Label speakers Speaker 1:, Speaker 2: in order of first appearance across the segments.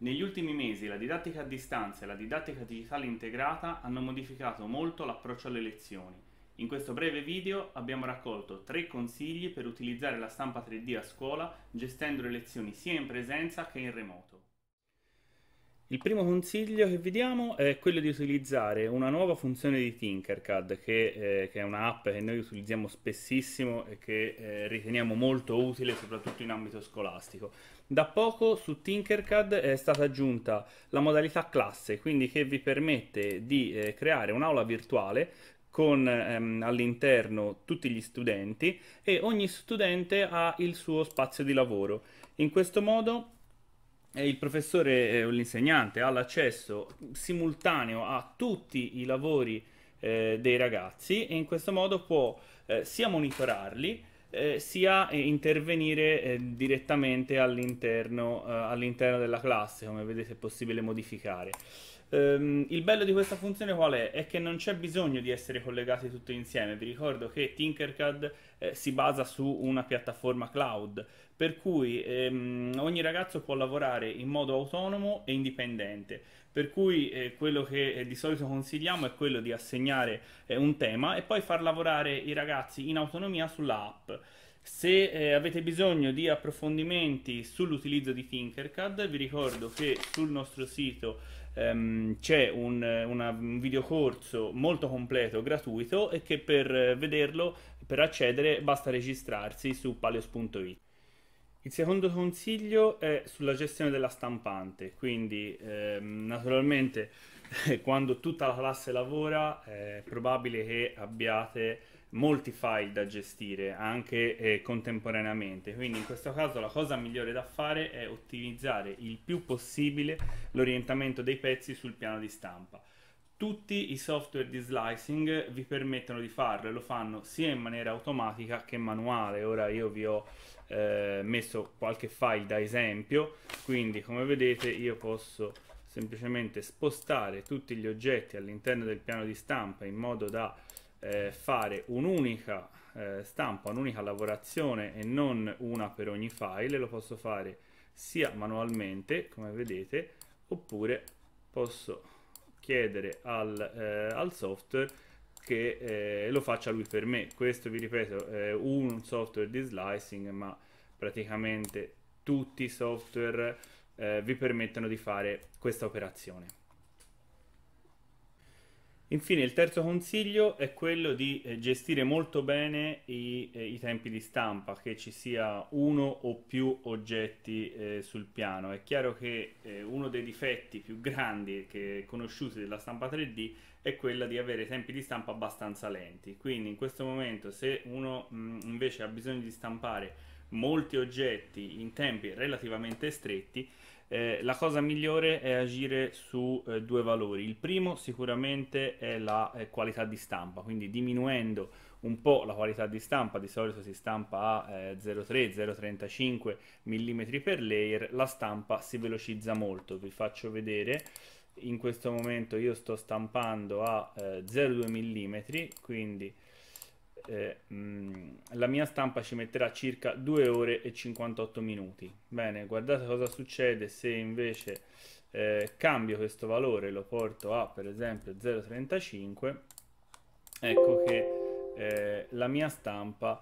Speaker 1: Negli ultimi mesi la didattica a distanza e la didattica digitale integrata hanno modificato molto l'approccio alle lezioni. In questo breve video abbiamo raccolto tre consigli per utilizzare la stampa 3D a scuola gestendo le lezioni sia in presenza che in remoto. Il primo consiglio che vi diamo è quello di utilizzare una nuova funzione di Tinkercad, che, eh, che è un'app che noi utilizziamo spessissimo e che eh, riteniamo molto utile soprattutto in ambito scolastico. Da poco su Tinkercad è stata aggiunta la modalità classe, quindi che vi permette di eh, creare un'aula virtuale con ehm, all'interno tutti gli studenti e ogni studente ha il suo spazio di lavoro. In questo modo eh, il professore o eh, l'insegnante ha l'accesso simultaneo a tutti i lavori eh, dei ragazzi e in questo modo può eh, sia monitorarli eh, sia intervenire eh, direttamente all'interno, eh, all'interno della classe, come vedete è possibile modificare. Um, il bello di questa funzione qual è? È che non c'è bisogno di essere collegati tutti insieme. Vi ricordo che Tinkercad eh, si basa su una piattaforma cloud, per cui ehm, ogni ragazzo può lavorare in modo autonomo e indipendente. Per cui eh, quello che eh, di solito consigliamo è quello di assegnare eh, un tema e poi far lavorare i ragazzi in autonomia sulla app. Se eh, avete bisogno di approfondimenti sull'utilizzo di Tinkercad, vi ricordo che sul nostro sito ehm, c'è un, una, un videocorso molto completo, gratuito, e che per eh, vederlo, per accedere, basta registrarsi su paleos.it. Il secondo consiglio è sulla gestione della stampante, quindi ehm, naturalmente quando tutta la classe lavora è probabile che abbiate molti file da gestire anche eh, contemporaneamente. Quindi in questo caso la cosa migliore da fare è ottimizzare il più possibile l'orientamento dei pezzi sul piano di stampa. Tutti i software di slicing vi permettono di farlo e lo fanno sia in maniera automatica che manuale. Ora io vi ho eh, messo qualche file da esempio, quindi come vedete io posso semplicemente spostare tutti gli oggetti all'interno del piano di stampa in modo da eh, fare un'unica eh, stampa, un'unica lavorazione e non una per ogni file, lo posso fare sia manualmente, come vedete, oppure posso chiedere al, eh, al software che eh, lo faccia lui per me. Questo, vi ripeto, è un software di slicing, ma praticamente tutti i software eh, vi permettono di fare questa operazione. Infine, il terzo consiglio è quello di eh, gestire molto bene i, eh, i, tempi di stampa, che ci sia uno o più oggetti eh, sul piano. È chiaro che eh, uno dei difetti più grandi che conosciuti della stampa 3D è quello di avere tempi di stampa abbastanza lenti. Quindi in questo momento se uno mh, invece ha bisogno di stampare molti oggetti in tempi relativamente stretti, eh, la cosa migliore è agire su eh, due valori. Il primo sicuramente è la eh, qualità di stampa, quindi diminuendo un po' la qualità di stampa, di solito si stampa a 0,3-0,35 eh, mm per layer, la stampa si velocizza molto, vi faccio vedere. In questo momento io sto stampando a 0,2 eh, mm, quindi eh, mh, mm, la mia stampa ci metterà circa 2 ore e 58 minuti. Bene, guardate cosa succede se invece eh, cambio questo valore, lo porto a per esempio 0,35, ecco che eh, la mia stampa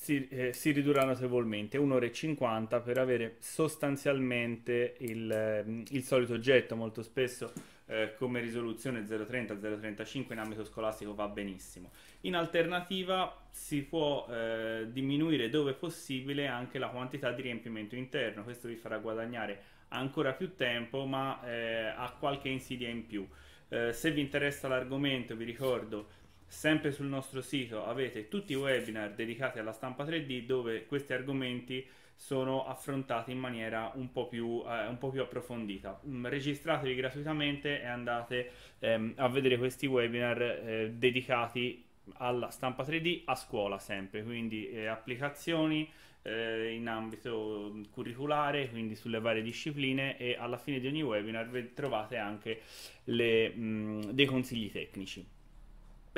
Speaker 1: si, eh, si, ridurrà notevolmente, 1 ora e 50 per avere sostanzialmente il, ehm, il solito oggetto, molto spesso eh, come risoluzione 030-035 in ambito scolastico va benissimo. In alternativa si può eh, diminuire dove possibile anche la quantità di riempimento interno, questo vi farà guadagnare ancora più tempo ma eh, ha qualche insidia in più. Eh, se vi interessa l'argomento vi ricordo Sempre sul nostro sito avete tutti i webinar dedicati alla stampa 3D dove questi argomenti sono affrontati in maniera un po' più, eh, un po più approfondita. Mm, registratevi gratuitamente e andate ehm, a vedere questi webinar eh, dedicati alla stampa 3D a scuola sempre, quindi eh, applicazioni eh, in ambito curriculare, quindi sulle varie discipline e alla fine di ogni webinar trovate anche le, mh, mm, dei consigli tecnici.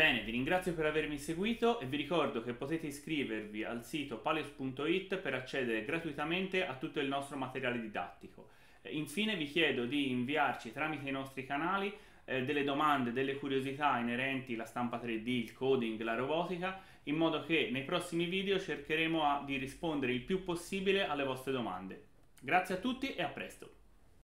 Speaker 1: Bene, vi ringrazio per avermi seguito e vi ricordo che potete iscrivervi al sito paleos.it per accedere gratuitamente a tutto il nostro materiale didattico. Eh, infine vi chiedo di inviarci tramite i nostri canali eh, delle domande, delle curiosità inerenti alla stampa 3D, il coding, la robotica, in modo che nei prossimi video cercheremo a, di rispondere il più possibile alle vostre domande. Grazie a tutti e a presto!